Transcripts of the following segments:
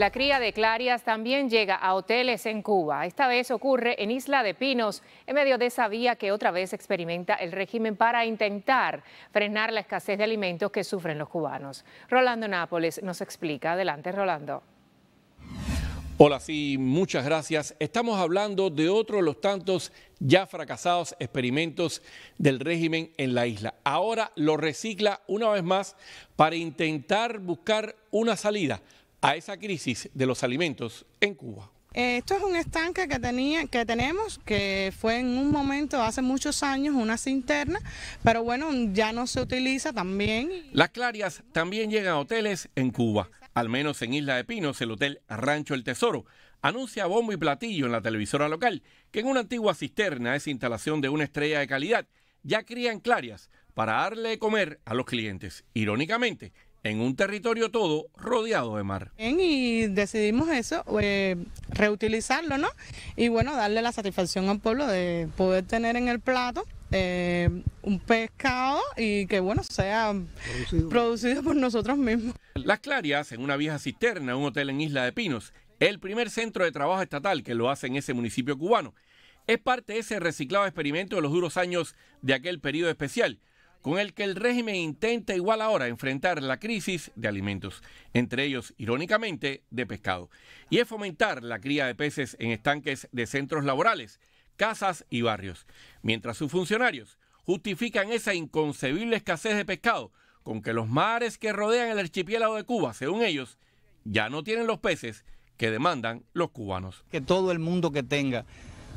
La cría de clarias también llega a hoteles en Cuba. Esta vez ocurre en Isla de Pinos, en medio de esa vía que otra vez experimenta el régimen para intentar frenar la escasez de alimentos que sufren los cubanos. Rolando Nápoles nos explica. Adelante, Rolando. Hola, sí, muchas gracias. Estamos hablando de otro de los tantos ya fracasados experimentos del régimen en la isla. Ahora lo recicla una vez más para intentar buscar una salida a esa crisis de los alimentos en Cuba. Eh, esto es un estanque que, tenía, que tenemos, que fue en un momento hace muchos años una cinterna, pero bueno, ya no se utiliza también. Las clarias también llegan a hoteles en Cuba, al menos en Isla de Pinos, el hotel Rancho El Tesoro. Anuncia bombo y platillo en la televisora local que en una antigua cisterna es instalación de una estrella de calidad. Ya crían clarias para darle de comer a los clientes. Irónicamente, en un territorio todo rodeado de mar. y decidimos eso, eh, reutilizarlo, ¿no? Y bueno, darle la satisfacción al pueblo de poder tener en el plato eh, un pescado y que, bueno, sea producido. producido por nosotros mismos. Las Clarias, en una vieja cisterna, un hotel en Isla de Pinos, el primer centro de trabajo estatal que lo hace en ese municipio cubano. Es parte de ese reciclado experimento de los duros años de aquel periodo especial con el que el régimen intenta igual ahora enfrentar la crisis de alimentos, entre ellos, irónicamente, de pescado, y es fomentar la cría de peces en estanques de centros laborales, casas y barrios, mientras sus funcionarios justifican esa inconcebible escasez de pescado con que los mares que rodean el archipiélago de Cuba, según ellos, ya no tienen los peces que demandan los cubanos. Que todo el mundo que tenga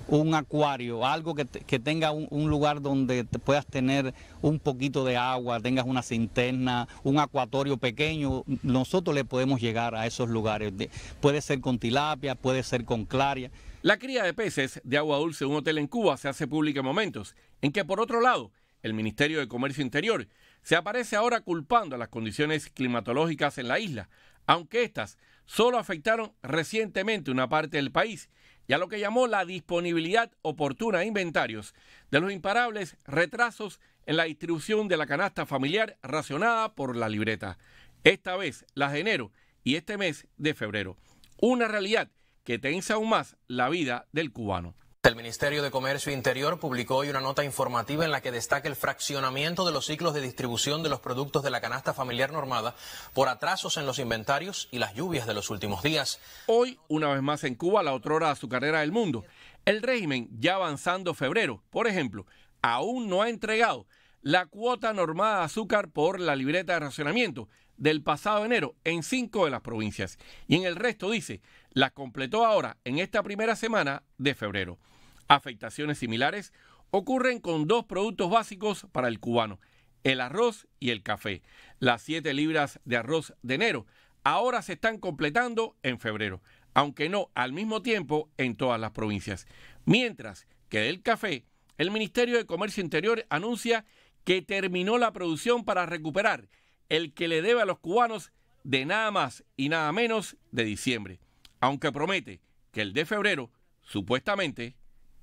un acuario, algo que, tenga un, lugar donde te puedas tener un poquito de agua, tengas una cinterna, un acuatorio pequeño, nosotros le podemos llegar a esos lugares. Puede ser con tilapia, puede ser con claria. La cría de peces de agua dulce en un hotel en Cuba se hace pública en momentos en que, por otro lado, el Ministerio de Comercio Interior se aparece ahora culpando a las condiciones climatológicas en la isla, aunque éstas solo afectaron recientemente una parte del país ya lo que llamó la disponibilidad oportuna de inventarios de los imparables retrasos en la distribución de la canasta familiar racionada por la libreta. Esta vez, las de enero y este mes de febrero. Una realidad que tensa aún más la vida del cubano. El Ministerio de Comercio e Interior publicó hoy una nota informativa en la que destaca el fraccionamiento de los ciclos de distribución de los productos de la canasta familiar normada por atrasos en los inventarios y las lluvias de los últimos días. Hoy, una vez más en Cuba, la otrora azucarera del mundo. El régimen ya avanzando febrero, por ejemplo, aún no ha entregado la cuota normada de azúcar por la libreta de racionamiento del pasado enero en cinco de las provincias y en el resto dice, la completó ahora en esta primera semana de febrero. Afectaciones similares ocurren con dos productos básicos para el cubano, el arroz y el café. Las siete libras de arroz de enero ahora se están completando en febrero, aunque no al mismo tiempo en todas las provincias. Mientras que del café, el Ministerio de Comercio Interior anuncia que terminó la producción para recuperar el que le debe a los cubanos de nada más y nada menos de diciembre, aunque promete que el de febrero supuestamente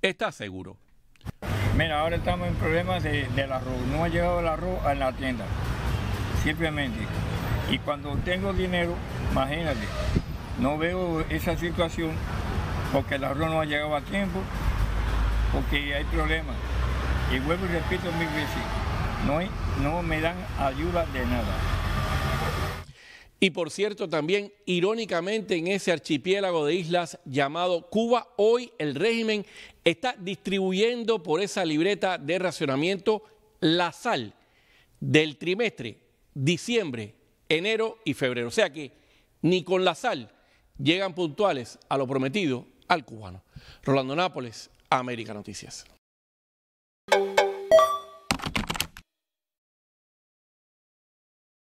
está seguro. Mira, ahora estamos en problemas del arroz. No ha llegado el arroz a la tienda, simplemente. Y cuando tengo dinero, imagínate, no veo esa situación porque el arroz no ha llegado a tiempo, porque hay problemas. Y vuelvo y repito mil veces, no, me dan ayuda de nada. Y por cierto, también irónicamente en ese archipiélago de islas llamado Cuba, hoy el régimen está distribuyendo por esa libreta de racionamiento la sal del trimestre, diciembre, enero y febrero. O sea que ni con la sal llegan puntuales a lo prometido al cubano. Rolando Nápoles, América Noticias.